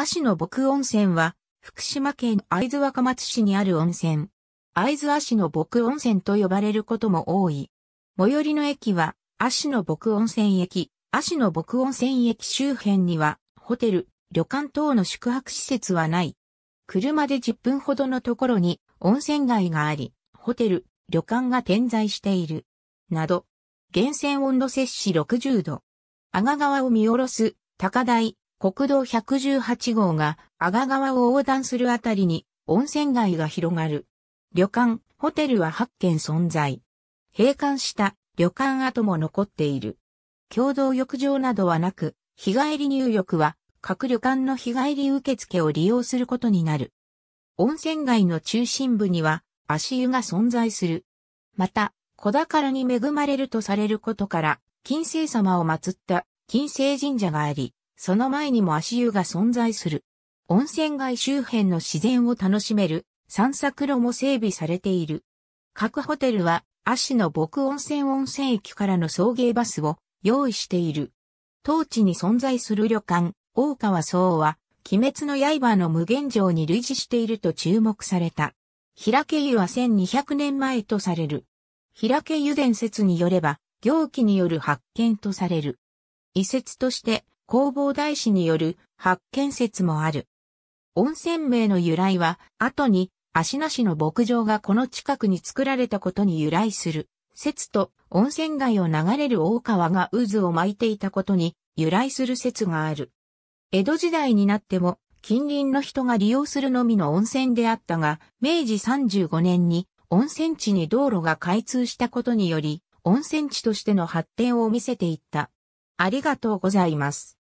足の牧温泉は、福島県会津若松市にある温泉。会津足の牧温泉と呼ばれることも多い。最寄りの駅は、芦の牧温泉駅、芦野牧温泉駅周辺には、ホテル、旅館等の宿泊施設はない。車で10分ほどのところに温泉街があり、ホテル、旅館が点在している。など、源泉温度摂氏60度。阿賀川を見下ろす高台、国道118号が阿賀川を横断するあたりに温泉街が広がる。旅館、ホテルは8軒存在。閉館した旅館跡も残っている。共同浴場などはなく、日帰り入浴は各旅館の日帰り受付を利用することになる。温泉街の中心部には足湯が存在する。また、小宝に恵まれるとされることから、金星様を祀った金星神社があり、その前にも足湯が存在する。温泉街周辺の自然を楽しめる散策路も整備されている。各ホテルは、足の牧温泉温泉駅からの送迎バスを用意している。当地に存在する旅館、大川荘は、鬼滅の刃の無限城に類似していると注目された。平家湯は1200年前とされる。平家湯伝説によれば、行基による発見とされる。遺説として、弘法大師による発見説もある。温泉名の由来は、後に芦名市の牧場がこの近くに作られたことに由来する。説と温泉街を流れる大川が渦を巻いていたことに由来する説がある。江戸時代になっても近隣の人が利用するのみの温泉であったが、明治35年に温泉地に道路が開通したことにより、温泉地としての発展を見せていった。ありがとうございます。